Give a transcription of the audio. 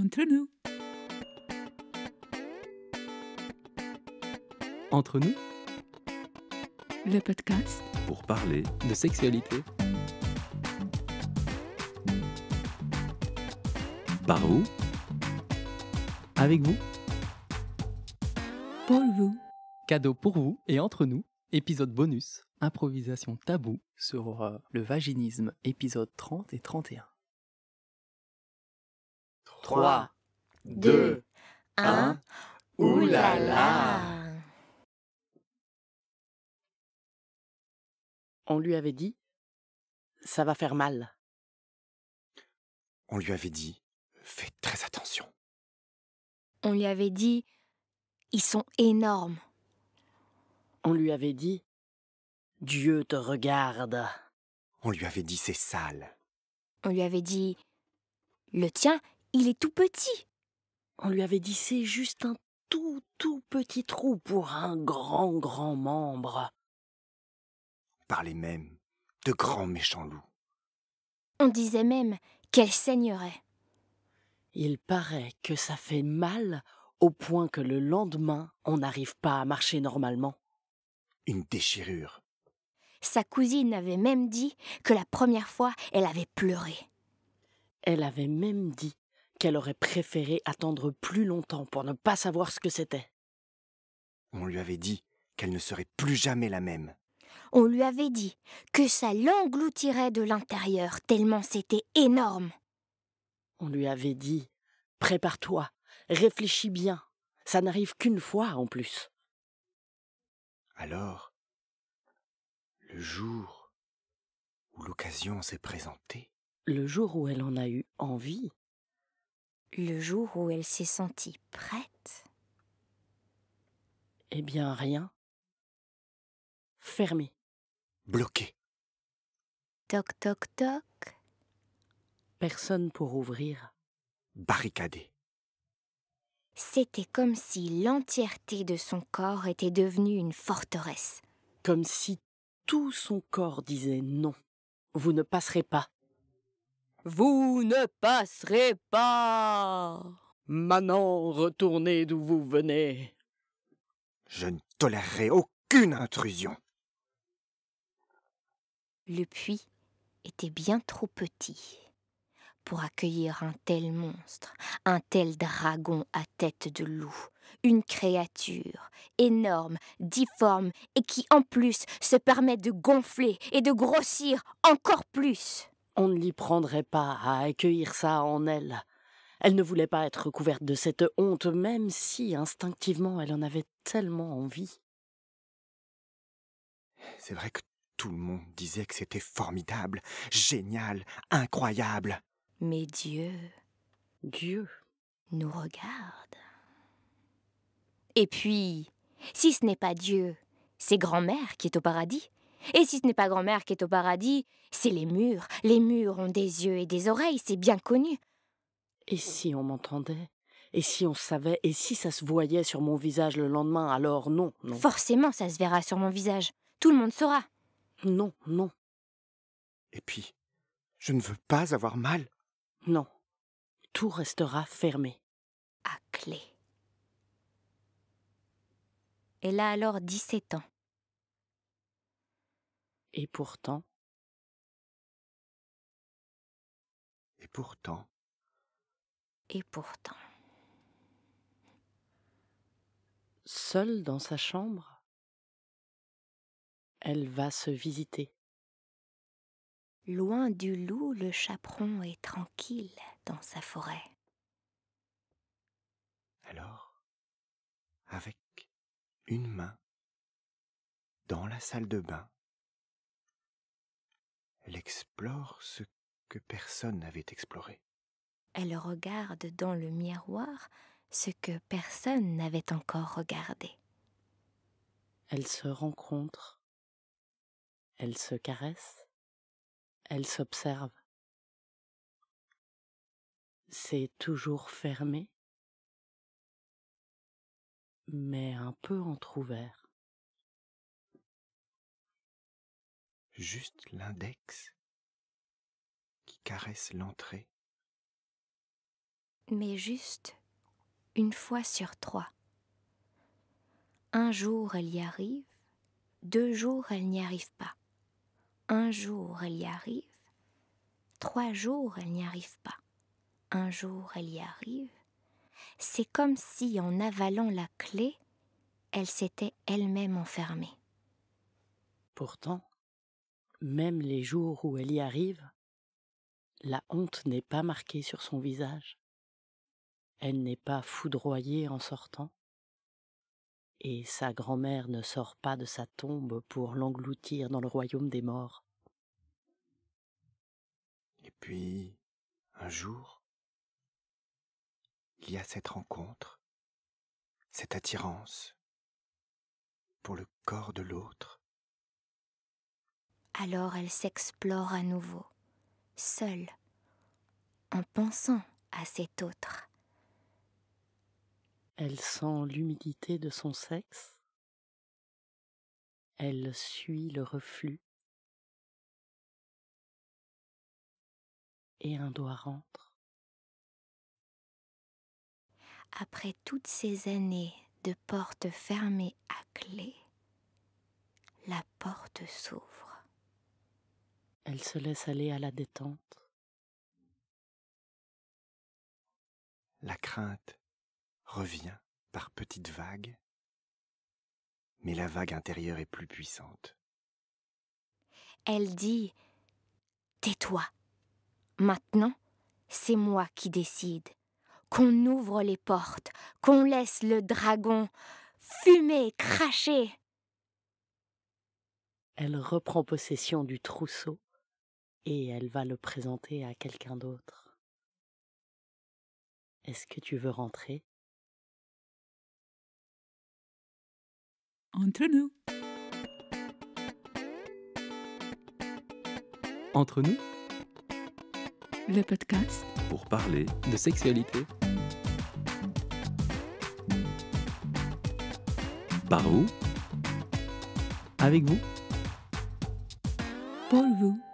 entre nous. Entre nous Le podcast pour parler de sexualité. Par vous Avec vous Pour vous Cadeau pour vous et entre nous, épisode bonus, improvisation tabou sur euh, le vaginisme, épisode 30 et 31. 3, 2, 1. Oulala là On lui avait dit ça va faire mal. On lui avait dit fais très attention. On lui avait dit ils sont énormes. On lui avait dit Dieu te regarde. On lui avait dit c'est sale. On lui avait dit le tien, il est tout petit. On lui avait dit c'est juste un tout tout petit trou pour un grand grand membre. Par même de grands méchants loups. On disait même qu'elle saignerait. Il paraît que ça fait mal au point que le lendemain, on n'arrive pas à marcher normalement. Une déchirure. Sa cousine avait même dit que la première fois, elle avait pleuré. Elle avait même dit qu'elle aurait préféré attendre plus longtemps pour ne pas savoir ce que c'était. On lui avait dit qu'elle ne serait plus jamais la même. On lui avait dit que ça l'engloutirait de l'intérieur tellement c'était énorme. On lui avait dit Prépare-toi, réfléchis bien, ça n'arrive qu'une fois en plus. Alors, le jour où l'occasion s'est présentée. Le jour où elle en a eu envie le jour où elle s'est sentie prête Eh bien rien. Fermé. Bloqué. Toc toc toc. Personne pour ouvrir. Barricadé. C'était comme si l'entièreté de son corps était devenue une forteresse. Comme si tout son corps disait non, vous ne passerez pas. Vous ne passerez pas. Maintenant, retournez d'où vous venez. Je ne tolérerai aucune intrusion. Le puits était bien trop petit pour accueillir un tel monstre, un tel dragon à tête de loup, une créature énorme, difforme, et qui en plus se permet de gonfler et de grossir encore plus on ne l'y prendrait pas à accueillir ça en elle. Elle ne voulait pas être couverte de cette honte, même si instinctivement elle en avait tellement envie. C'est vrai que tout le monde disait que c'était formidable, génial, incroyable. Mais Dieu. Dieu. nous regarde. Et puis, si ce n'est pas Dieu, c'est grand-mère qui est au paradis. Et si ce n'est pas grand-mère qui est au paradis, c'est les murs. Les murs ont des yeux et des oreilles, c'est bien connu. Et si on m'entendait Et si on savait Et si ça se voyait sur mon visage le lendemain Alors non, non. Forcément, ça se verra sur mon visage. Tout le monde saura. Non, non. Et puis, je ne veux pas avoir mal. Non. Tout restera fermé. À clé. Elle a alors 17 ans. Et pourtant. Et pourtant. Et pourtant. Seule dans sa chambre, elle va se visiter. Loin du loup, le chaperon est tranquille dans sa forêt. Alors, avec une main, dans la salle de bain, elle explore ce que personne n'avait exploré. Elle regarde dans le miroir ce que personne n'avait encore regardé. Elle se rencontre, elle se caresse, elle s'observe. C'est toujours fermé, mais un peu entr'ouvert. juste l'index qui caresse l'entrée. Mais juste une fois sur trois. Un jour elle y arrive, deux jours elle n'y arrive pas. Un jour elle y arrive, trois jours elle n'y arrive pas. Un jour elle y arrive. C'est comme si en avalant la clé, elle s'était elle-même enfermée. Pourtant, même les jours où elle y arrive, la honte n'est pas marquée sur son visage, elle n'est pas foudroyée en sortant, et sa grand-mère ne sort pas de sa tombe pour l'engloutir dans le royaume des morts. Et puis, un jour, il y a cette rencontre, cette attirance pour le corps de l'autre, alors elle s'explore à nouveau, seule, en pensant à cet autre. Elle sent l'humidité de son sexe. Elle suit le reflux. Et un doigt rentre. Après toutes ces années de portes fermées à clé, la porte s'ouvre. Elle se laisse aller à la détente. La crainte revient par petites vagues, mais la vague intérieure est plus puissante. Elle dit Tais-toi. Maintenant, c'est moi qui décide. Qu'on ouvre les portes, qu'on laisse le dragon fumer, cracher. Elle reprend possession du trousseau et elle va le présenter à quelqu'un d'autre. Est-ce que tu veux rentrer Entre nous. Entre nous Le podcast pour parler de sexualité. Par vous Avec vous Pour vous